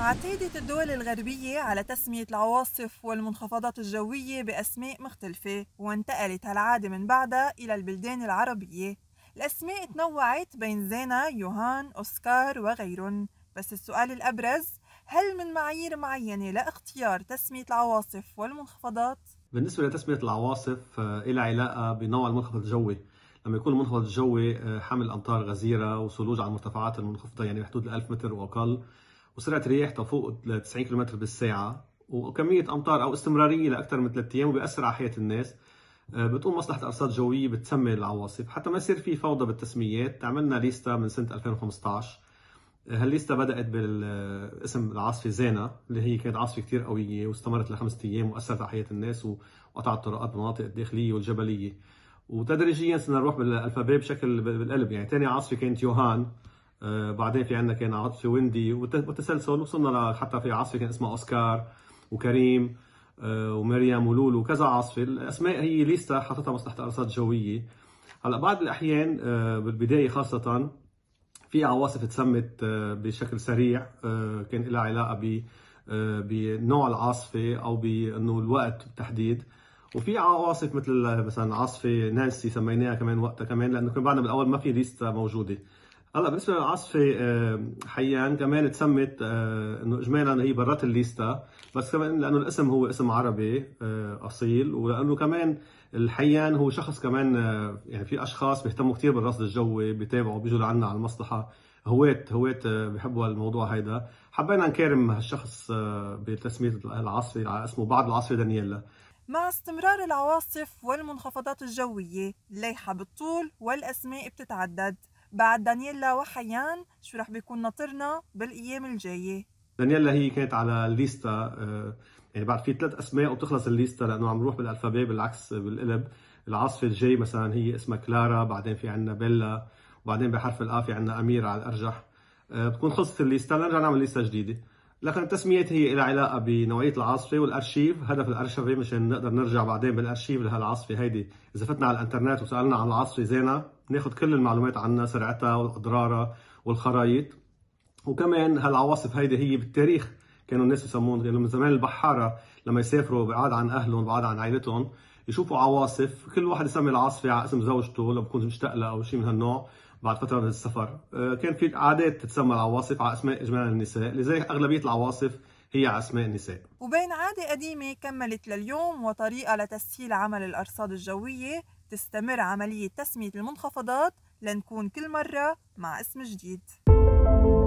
اعتادت الدول الغربية على تسمية العواصف والمنخفضات الجوية بأسماء مختلفة وانتقلت هالعادة من بعدها إلى البلدان العربية الأسماء تنوعت بين زينة، يوهان، أوسكار وغيرهم بس السؤال الأبرز هل من معايير معينة لاختيار تسمية العواصف والمنخفضات؟ بالنسبة لتسمية العواصف آه، إلى علاقة بنوع المنخفض الجوي لما يكون المنخفض الجوي آه، حمل أمطار غزيرة وثلوج على المرتفعات المنخفضة يعني بحدود 1000 متر وأقل وسرعه رياح تفوق 90 كم بالساعه وكميه امطار او استمراريه لاكثر من ثلاث ايام وبيأثر على حياه الناس آه، بتقوم مصلحه الارصاد الجويه بتسمي العواصف حتى ما يصير في فوضى بالتسميات عملنا ليستا من سنه 2015 آه، هالليستا بدات باسم العاصفه زينه اللي هي كانت عاصفه كثير قويه واستمرت لخمسة ايام واثرت على حياه الناس وقطعت طرقات المناطق الداخليه والجبليه وتدريجيا صرنا نروح بالالفابيه بشكل بالقلب يعني ثاني عاصفه كانت يوهان آه، بعدين في عندنا كان عطفي ويندي وتسلسل وصلنا حتى في عاصفه كان اسمها اوسكار وكريم آه، ومريم ولولو وكذا عاصفه الاسماء هي ليستا حاطتها بس تحت ارصاد جويه هلا بعض الاحيان آه، بالبدايه خاصه في عواصف تسمت بشكل سريع كان لها علاقه ب بنوع العاصفه او بانه الوقت بالتحديد وفي عواصف مثل مثلا عاصفه نانسي سميناها كمان وقتها كمان لانه كان بعدنا بالاول ما في ليستا موجوده هلا بالنسبه للعاصفه حيان كمان تسمت آه، انه اجمالا هي برات الليستا بس كمان لانه الاسم هو اسم عربي آه، اصيل ولانه كمان الحيان هو شخص كمان آه، يعني في اشخاص بيهتموا كثير بالرصد الجوي بيتابعوا بيجوا لعنا على المصلحه هويت هويت بحبوا الموضوع هيدا حبينا نكرم هالشخص بتسميه العاصفه على اسمه بعد العاصفه دانييلا مع استمرار العواصف والمنخفضات الجوية ليحة بالطول والأسماء بتتعدد بعد دانييلا وحيان شو رح بيكون ناطرنا بالايام الجايه دانييلا هي كانت على الليستا آه، يعني بعد في ثلاث اسماء وبتخلص الليستا لانه عم نروح بالالفابي بالعكس بالقلب العاصفه الجاي مثلا هي اسمها كلارا بعدين في عندنا بيلا وبعدين بحرف الاف في عندنا اميره على الارجح آه، بتكون خلصت الليستا نرجع نعمل ليستا جديده لكن التسميات هي لها علاقه بنوعيه العاصفه والارشيف هدف الارشفه مشان نقدر نرجع بعدين بالارشيف لهالعاصفه هيدي اذا فتنا على الانترنت وسالنا عن العاصفه زينه ناخذ كل المعلومات عنها سرعتها واضرارها والخرايط وكمان هالعواصف هيدي هي بالتاريخ كانوا الناس يسمون لانه من زمان البحاره لما يسافروا بعاد عن اهلهم بعاد عن عائلتهم يشوفوا عواصف كل واحد يسمي العاصفه على اسم زوجته لو بكون مشتاق لها او شيء من هالنوع بعد فتره من السفر آه، كان في عادات تتسمى العواصف على اسماء اجمالا النساء لذلك اغلبيه العواصف هي على اسماء النساء وبين عاده قديمه كملت لليوم وطريقه لتسهيل عمل الارصاد الجويه تستمر عملية تسمية المنخفضات لنكون كل مرة مع اسم جديد